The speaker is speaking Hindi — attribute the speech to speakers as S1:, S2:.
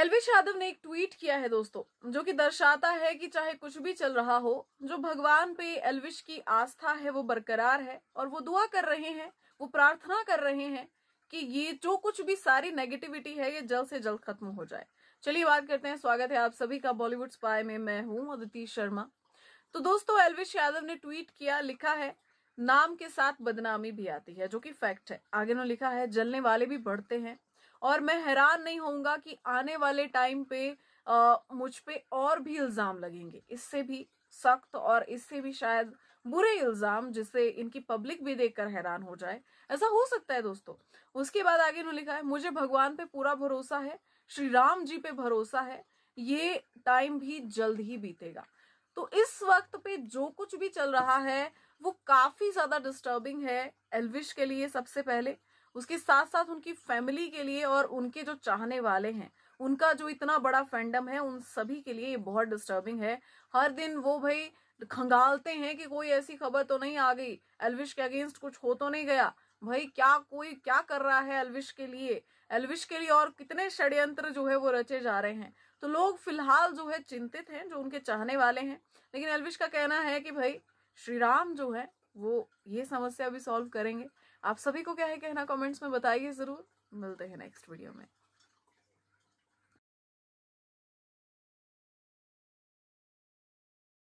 S1: एलवेश यादव ने एक ट्वीट किया है दोस्तों जो कि दर्शाता है कि चाहे कुछ भी चल रहा हो जो भगवान पे एलविश की आस्था है वो बरकरार है और वो दुआ कर रहे हैं वो प्रार्थना कर रहे हैं कि ये जो कुछ भी सारी नेगेटिविटी है ये जल्द से जल्द खत्म हो जाए चलिए बात करते हैं स्वागत है आप सभी का बॉलीवुड स्पाई में मैं हूं अदिति शर्मा तो दोस्तों एलविश यादव ने ट्वीट किया लिखा है नाम के साथ बदनामी भी आती है जो कि फैक्ट है आगे ने लिखा है जलने वाले भी बढ़ते हैं और मैं हैरान नहीं होऊंगा कि आने वाले टाइम पे आ, मुझ पे और भी इल्ज़ाम लगेंगे इससे भी सख्त और इससे भी शायद बुरे इल्ज़ाम जिससे इनकी पब्लिक भी देखकर हैरान हो जाए ऐसा हो सकता है दोस्तों उसके बाद आगे ने लिखा है मुझे भगवान पे पूरा भरोसा है श्री राम जी पे भरोसा है ये टाइम भी जल्द ही बीतेगा तो इस वक्त पे जो कुछ भी चल रहा है वो काफी ज्यादा डिस्टर्बिंग है एलविश के लिए सबसे पहले उसके साथ साथ उनकी फैमिली के लिए और उनके जो चाहने वाले हैं उनका जो इतना बड़ा फैंडम है उन सभी के लिए ये बहुत डिस्टर्बिंग है हर दिन वो भाई खंगालते हैं कि कोई ऐसी खबर तो नहीं आ गई एलविश के अगेंस्ट कुछ हो तो नहीं गया भाई क्या कोई क्या कर रहा है एलविश के लिए एलविश के लिए और कितने षड्यंत्र जो है वो रचे जा रहे हैं तो लोग फिलहाल जो है चिंतित हैं जो उनके चाहने वाले हैं लेकिन एलविश का कहना है कि भाई श्री राम जो है वो ये समस्या भी सॉल्व करेंगे आप सभी को क्या है कहना कमेंट्स में बताइए ज़रूर मिलते हैं नेक्स्ट वीडियो में